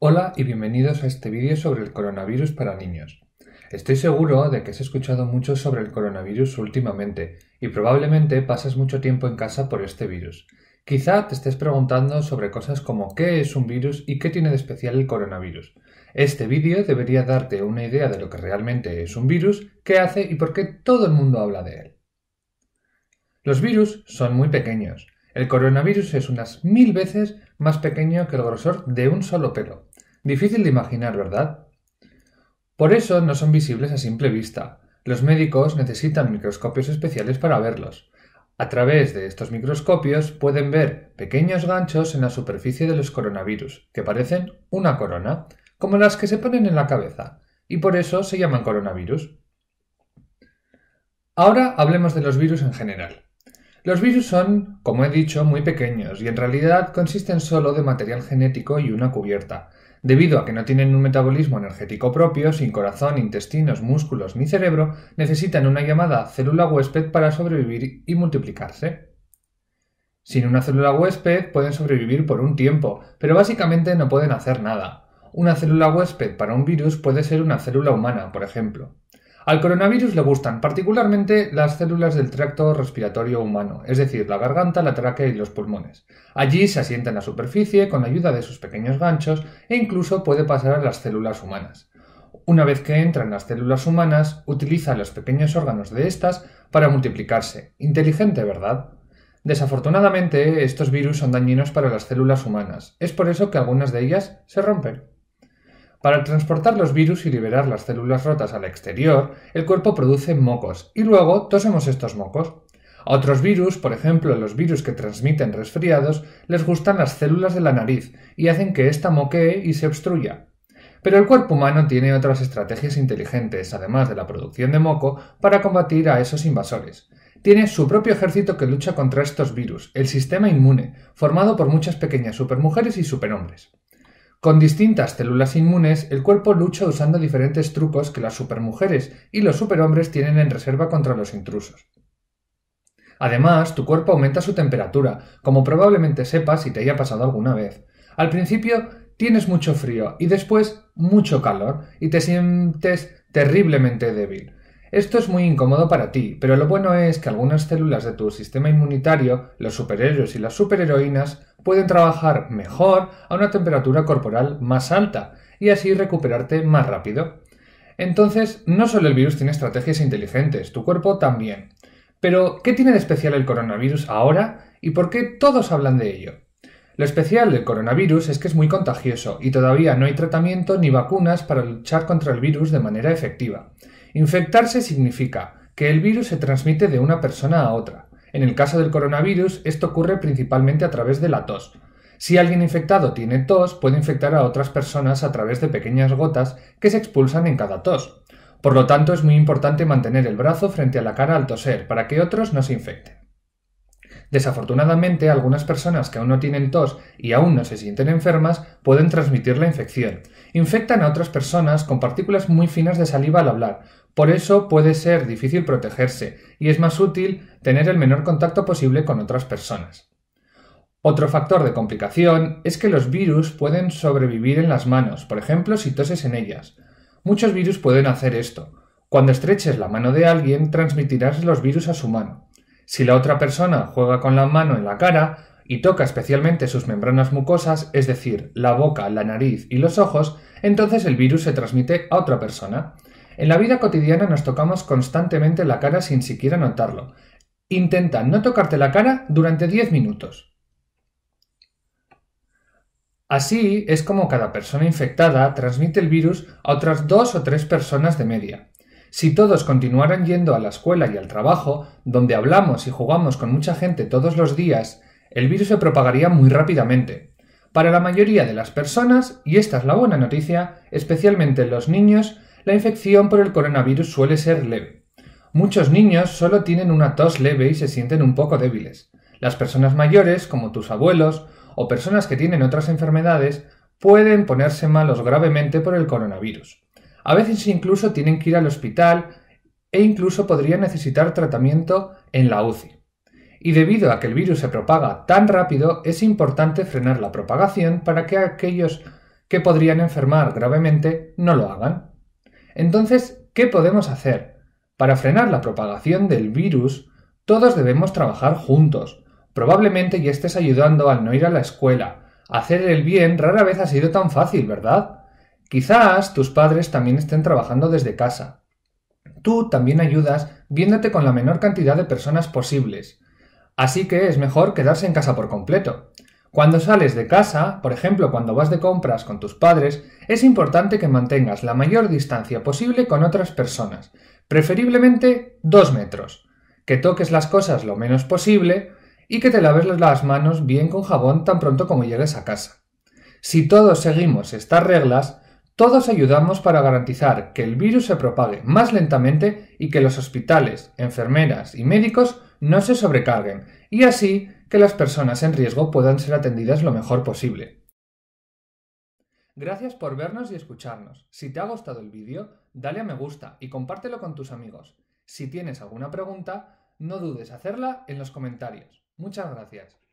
Hola y bienvenidos a este vídeo sobre el coronavirus para niños. Estoy seguro de que has escuchado mucho sobre el coronavirus últimamente y probablemente pasas mucho tiempo en casa por este virus. Quizá te estés preguntando sobre cosas como qué es un virus y qué tiene de especial el coronavirus. Este vídeo debería darte una idea de lo que realmente es un virus, qué hace y por qué todo el mundo habla de él. Los virus son muy pequeños, el coronavirus es unas mil veces más pequeño que el grosor de un solo pelo. Difícil de imaginar, ¿verdad? Por eso no son visibles a simple vista. Los médicos necesitan microscopios especiales para verlos. A través de estos microscopios pueden ver pequeños ganchos en la superficie de los coronavirus, que parecen una corona, como las que se ponen en la cabeza, y por eso se llaman coronavirus. Ahora hablemos de los virus en general. Los virus son, como he dicho, muy pequeños y en realidad consisten solo de material genético y una cubierta. Debido a que no tienen un metabolismo energético propio, sin corazón, intestinos, músculos ni cerebro, necesitan una llamada célula huésped para sobrevivir y multiplicarse. Sin una célula huésped pueden sobrevivir por un tiempo, pero básicamente no pueden hacer nada. Una célula huésped para un virus puede ser una célula humana, por ejemplo. Al coronavirus le gustan particularmente las células del tracto respiratorio humano, es decir, la garganta, la tráquea y los pulmones. Allí se asienta en la superficie con la ayuda de sus pequeños ganchos e incluso puede pasar a las células humanas. Una vez que entran en las células humanas, utiliza los pequeños órganos de estas para multiplicarse. Inteligente, ¿verdad? Desafortunadamente, estos virus son dañinos para las células humanas. Es por eso que algunas de ellas se rompen. Para transportar los virus y liberar las células rotas al exterior, el cuerpo produce mocos y luego tosemos estos mocos. A otros virus, por ejemplo los virus que transmiten resfriados, les gustan las células de la nariz y hacen que ésta moquee y se obstruya. Pero el cuerpo humano tiene otras estrategias inteligentes, además de la producción de moco, para combatir a esos invasores. Tiene su propio ejército que lucha contra estos virus, el sistema inmune, formado por muchas pequeñas supermujeres y superhombres. Con distintas células inmunes, el cuerpo lucha usando diferentes trucos que las supermujeres y los superhombres tienen en reserva contra los intrusos. Además, tu cuerpo aumenta su temperatura, como probablemente sepas si te haya pasado alguna vez. Al principio tienes mucho frío y después mucho calor y te sientes terriblemente débil. Esto es muy incómodo para ti, pero lo bueno es que algunas células de tu sistema inmunitario, los superhéroes y las superheroínas, pueden trabajar mejor a una temperatura corporal más alta y así recuperarte más rápido. Entonces, no solo el virus tiene estrategias inteligentes, tu cuerpo también. Pero, ¿qué tiene de especial el coronavirus ahora y por qué todos hablan de ello? Lo especial del coronavirus es que es muy contagioso y todavía no hay tratamiento ni vacunas para luchar contra el virus de manera efectiva. Infectarse significa que el virus se transmite de una persona a otra. En el caso del coronavirus, esto ocurre principalmente a través de la tos. Si alguien infectado tiene tos, puede infectar a otras personas a través de pequeñas gotas que se expulsan en cada tos. Por lo tanto, es muy importante mantener el brazo frente a la cara al toser para que otros no se infecten. Desafortunadamente, algunas personas que aún no tienen tos y aún no se sienten enfermas pueden transmitir la infección. Infectan a otras personas con partículas muy finas de saliva al hablar, por eso puede ser difícil protegerse y es más útil tener el menor contacto posible con otras personas. Otro factor de complicación es que los virus pueden sobrevivir en las manos, por ejemplo si toses en ellas. Muchos virus pueden hacer esto. Cuando estreches la mano de alguien, transmitirás los virus a su mano. Si la otra persona juega con la mano en la cara y toca especialmente sus membranas mucosas, es decir, la boca, la nariz y los ojos, entonces el virus se transmite a otra persona. En la vida cotidiana nos tocamos constantemente la cara sin siquiera notarlo. Intenta no tocarte la cara durante 10 minutos. Así es como cada persona infectada transmite el virus a otras dos o tres personas de media. Si todos continuaran yendo a la escuela y al trabajo, donde hablamos y jugamos con mucha gente todos los días, el virus se propagaría muy rápidamente. Para la mayoría de las personas, y esta es la buena noticia, especialmente los niños, la infección por el coronavirus suele ser leve. Muchos niños solo tienen una tos leve y se sienten un poco débiles. Las personas mayores, como tus abuelos, o personas que tienen otras enfermedades, pueden ponerse malos gravemente por el coronavirus. A veces incluso tienen que ir al hospital e incluso podrían necesitar tratamiento en la UCI. Y debido a que el virus se propaga tan rápido, es importante frenar la propagación para que aquellos que podrían enfermar gravemente no lo hagan. Entonces, ¿qué podemos hacer? Para frenar la propagación del virus, todos debemos trabajar juntos. Probablemente ya estés ayudando al no ir a la escuela. Hacer el bien rara vez ha sido tan fácil, ¿verdad? Quizás tus padres también estén trabajando desde casa. Tú también ayudas viéndote con la menor cantidad de personas posibles. Así que es mejor quedarse en casa por completo. Cuando sales de casa, por ejemplo cuando vas de compras con tus padres, es importante que mantengas la mayor distancia posible con otras personas, preferiblemente 2 metros, que toques las cosas lo menos posible y que te laves las manos bien con jabón tan pronto como llegues a casa. Si todos seguimos estas reglas, todos ayudamos para garantizar que el virus se propague más lentamente y que los hospitales, enfermeras y médicos no se sobrecarguen, y así que las personas en riesgo puedan ser atendidas lo mejor posible. Gracias por vernos y escucharnos. Si te ha gustado el vídeo, dale a me gusta y compártelo con tus amigos. Si tienes alguna pregunta, no dudes hacerla en los comentarios. Muchas gracias.